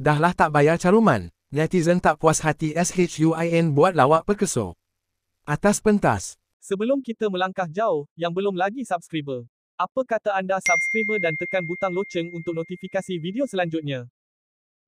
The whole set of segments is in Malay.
Dahlah tak bayar caruman. Netizen tak puas hati SHUIN buat lawak perkeso. Atas pentas. Sebelum kita melangkah jauh, yang belum lagi subscriber. Apa kata anda subscriber dan tekan butang loceng untuk notifikasi video selanjutnya?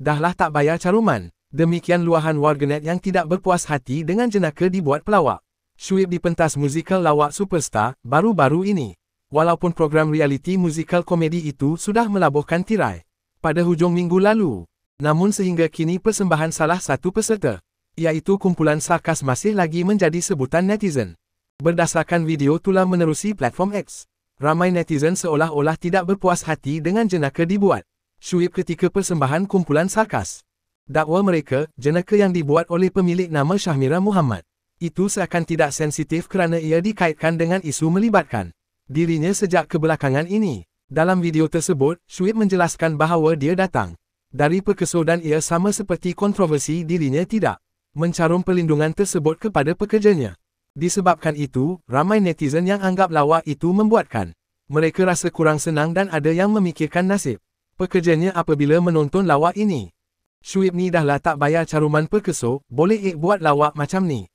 Dahlah tak bayar caruman. Demikian luahan warganet yang tidak berpuas hati dengan jenaka dibuat pelawak. Shuib di pentas musikal lawak superstar baru-baru ini. Walaupun program reality musikal komedi itu sudah melabuhkan tirai. Pada hujung minggu lalu, Namun sehingga kini persembahan salah satu peserta, iaitu kumpulan sarkas masih lagi menjadi sebutan netizen. Berdasarkan video tulang menerusi platform X, ramai netizen seolah-olah tidak berpuas hati dengan jenaka dibuat. Shuib ketika persembahan kumpulan sarkas. Dakwa mereka, jenaka yang dibuat oleh pemilik nama Syahmira Muhammad. Itu seakan tidak sensitif kerana ia dikaitkan dengan isu melibatkan dirinya sejak kebelakangan ini. Dalam video tersebut, Shuib menjelaskan bahawa dia datang dari perkesudahan ia sama seperti kontroversi dirinya tidak mencarum pelindungan tersebut kepada pekerjanya. Disebabkan itu, ramai netizen yang anggap lawak itu membuatkan mereka rasa kurang senang dan ada yang memikirkan nasib pekerjanya apabila menonton lawak ini. Shuib ni dahlah tak bayar caruman perkeso, boleh ik buat lawak macam ni.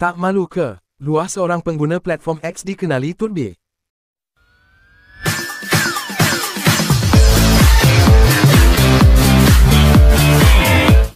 Tak malu ke, Luas seorang pengguna platform X dikenali Turbik.